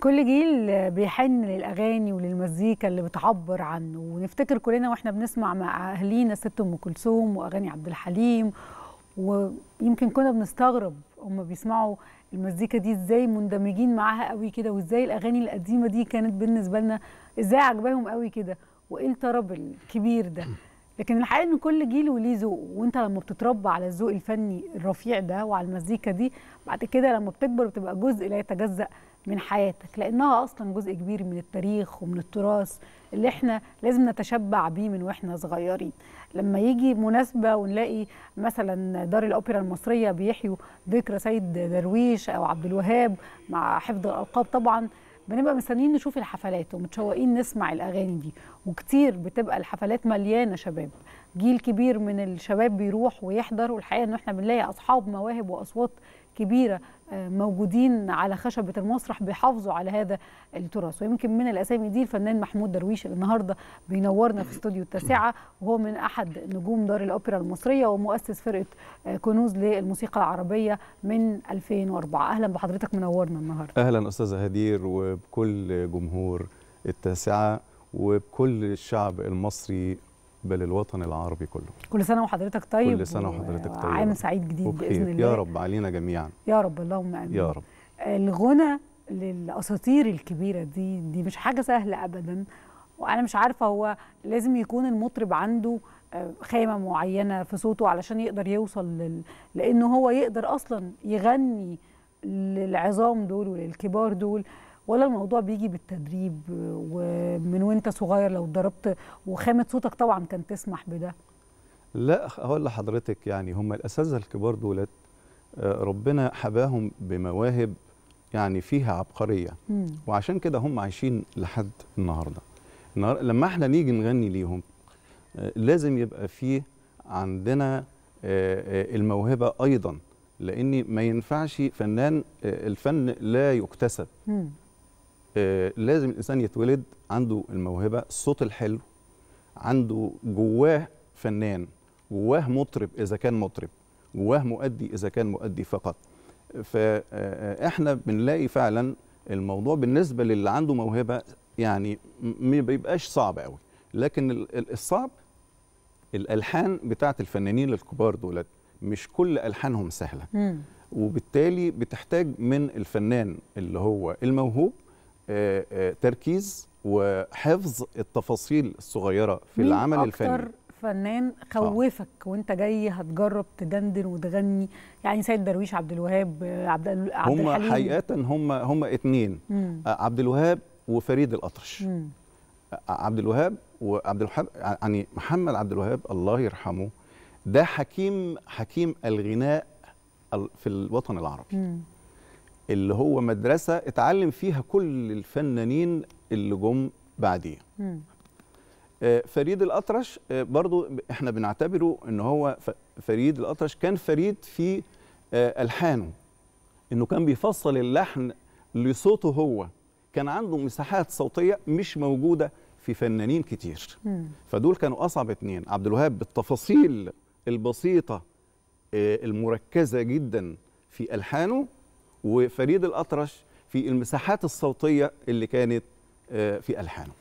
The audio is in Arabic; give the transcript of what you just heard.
كل جيل بيحن للاغاني وللمزيكا اللي بتعبر عنه ونفتكر كلنا واحنا بنسمع مع اهالينا ست ام كلثوم واغاني عبد الحليم ويمكن كنا بنستغرب هم بيسمعوا المزيكا دي ازاي مندمجين معاها قوي كده وازاي الاغاني القديمه دي كانت بالنسبه لنا ازاي عجباهم قوي كده وايه الطرب الكبير ده لكن الحقيقه ان كل جيل وليه ذوق وانت لما بتتربى على الذوق الفني الرفيع ده وعلى المزيكا دي بعد كده لما بتكبر بتبقى جزء لا يتجزا من حياتك لانها اصلا جزء كبير من التاريخ ومن التراث اللي احنا لازم نتشبع بيه من واحنا صغيرين لما يجي مناسبه ونلاقي مثلا دار الاوبرا المصريه بيحيوا ذكرى سيد درويش او عبد الوهاب مع حفظ الالقاب طبعا بنبقى مستنيين نشوف الحفلات ومتشوقين نسمع الاغاني دي وكتير بتبقى الحفلات مليانه شباب جيل كبير من الشباب بيروح ويحضر والحقيقه ان احنا بنلاقي اصحاب مواهب واصوات كبيره آه، موجودين على خشبه المسرح بيحافظوا على هذا التراث ويمكن من الاسامي دي الفنان محمود درويش اللي النهارده بينورنا في استوديو التاسعه وهو من احد نجوم دار الاوبرا المصريه ومؤسس فرقه آه، كنوز للموسيقى العربيه من 2004 اهلا بحضرتك منورنا النهارده اهلا استاذه هدير وبكل جمهور التاسعه وبكل الشعب المصري بل الوطن العربي كله كل سنه وحضرتك طيب كل سنه وحضرتك طيب عام سعيد جديد وبخير. باذن الله يا رب علينا جميعا يا رب اللهم امين يا رب الغنى للاساطير الكبيره دي دي مش حاجه سهله ابدا وانا مش عارفه هو لازم يكون المطرب عنده آه، خامه معينه في صوته علشان يقدر يوصل لل... لانه هو يقدر اصلا يغني للعظام دول وللكبار دول ولا الموضوع بيجي بالتدريب ومن وانت صغير لو اتدربت وخامه صوتك طبعا كان تسمح بده لا هقول لحضرتك يعني هم الاساتذه الكبار دولت آه، ربنا حباهم بمواهب يعني فيها عبقريه وعشان كده هم عايشين لحد النهارده لما احنا نيجي نغني ليهم آه، لازم يبقى فيه عندنا آه، الموهبه ايضا لان ما ينفعش فنان الفن لا يكتسب آه، لازم الانسان يتولد عنده الموهبه الصوت الحلو عنده جواه فنان جواه مطرب اذا كان مطرب جواه مؤدي اذا كان مؤدي فقط فاحنا آه، آه، بنلاقي فعلا الموضوع بالنسبه للي عنده موهبه يعني ما بيبقاش صعب قوي لكن الصعب الالحان بتاعت الفنانين الكبار دولت مش كل الحانهم سهله وبالتالي بتحتاج من الفنان اللي هو الموهوب آه، آه، تركيز وحفظ التفاصيل الصغيره في العمل الفني أكتر فنان آه. خوفك آه. وانت جاي هتجرب تدندن وتغني يعني سيد درويش عبد الوهاب عبد الحليم هم حقيقه هم هم اثنين عبد الوهاب وفريد الاطرش عبد الوهاب وعبد الوهاب يعني محمد عبد الوهاب الله يرحمه ده حكيم حكيم الغناء في الوطن العربي مم. اللي هو مدرسه اتعلم فيها كل الفنانين اللي جم بعديه آه، فريد الاطرش آه، برضو احنا بنعتبره ان هو فريد الاطرش كان فريد في آه، الحانه انه كان بيفصل اللحن لصوته هو كان عنده مساحات صوتيه مش موجوده في فنانين كتير مم. فدول كانوا اصعب اتنين عبد الوهاب بالتفاصيل البسيطه المركزه جدا في الحانه وفريد الأطرش في المساحات الصوتية اللي كانت آه، في ألحانه